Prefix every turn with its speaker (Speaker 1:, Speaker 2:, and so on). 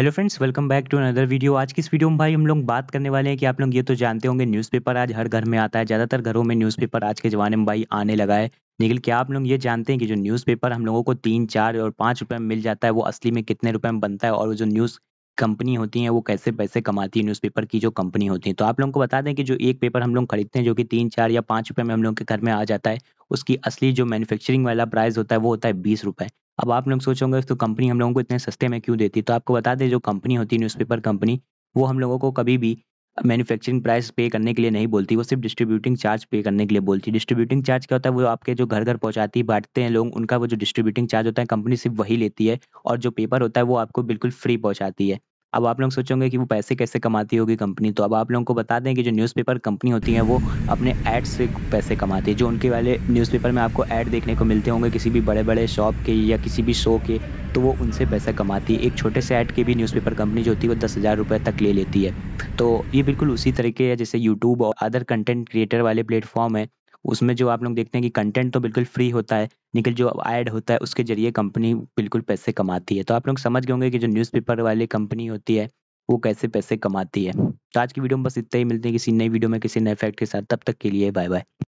Speaker 1: hello friends welcome back to another video आज की इस वीडियो में भाई हम लोग बात करने वाले हैं कि आप लोग ये तो जानते होंगे न्यूज़पेपर आज हर घर में आता है ज़्यादातर घरों में न्यूज़पेपर आज के ज़माने में भाई आने लगा है लेकिन क्या आप लोग ये जानते हैं कि जो न्यूज़पेपर हम लोगों को तीन चार और पाँच रुपये में मिल जाता है वो असली में कितने रुपये में बनता है और जो न्यूज़ कंपनी होती है वो कैसे पैसे कमाती है न्यूज़पेपर की जो कंपनी होती है तो आप लोगों को बता दें कि जो एक पेपर हम लोग खरीदते हैं जो कि तीन चार या पाँच रुपये में हम लोग के घर में आ जाता है उसकी असली जो मैन्युफैक्चरिंग वाला प्राइस होता है वो होता है बीस रुपये अब आप लोग सोचोगे तो कंपनी हम लोगों को इतने सस्ते में क्यों देती तो आपको बता दें जो कंपनी होती है न्यूज़पेपर कंपनी वो हम लोगों को कभी भी मैन्युफैक्चरिंग प्राइस पे करने के लिए नहीं बोलती वो सिर्फ डिस्ट्रीब्यूटिंग चार्ज पे करने के लिए बोलती है डिस्ट्रीब्यूटिंग चार्ज क्या होता है वो आपके जो घर घर पहुंचाती है बांटते हैं लोग उनका वो जो डिस्ट्रीब्यूटिंग चार्ज होता है कंपनी सिर्फ वही लेती है और जो पेपर होता है वो आपको बिल्कुल फ्री पहुंचाती है अब आप लोग सोचोगे कि वो पैसे कैसे कमाती होगी कंपनी तो अब आप लोगों को बता दें कि जो न्यूज़पेपर कंपनी होती है वो अपने ऐड से पैसे कमाती है जो उनके वाले न्यूज़पेपर में आपको ऐड देखने को मिलते होंगे किसी भी बड़े बड़े शॉप के या किसी भी शो के तो वो उनसे पैसा कमाती है एक छोटे से ऐड के भी न्यूज़पेपर कंपनी जो होती है वो दस हज़ार रुपये तक ले लेती है तो ये बिल्कुल उसी तरीके है जैसे यूट्यूब और अदर कंटेंट क्रिएटर वाले प्लेटफॉर्म है उसमें जो आप लोग देखते हैं कि कंटेंट तो बिल्कुल फ्री होता है लेकिन जो ऐड होता है उसके जरिए कंपनी बिल्कुल पैसे कमाती है तो आप लोग समझ गए होंगे कि जो न्यूज़पेपर वाली कंपनी होती है वो कैसे पैसे कमाती है तो आज की वीडियो में बस इतना ही मिलते हैं किसी नई वीडियो में किसी नए फैक्ट के साथ तब तक के लिए बाय बाय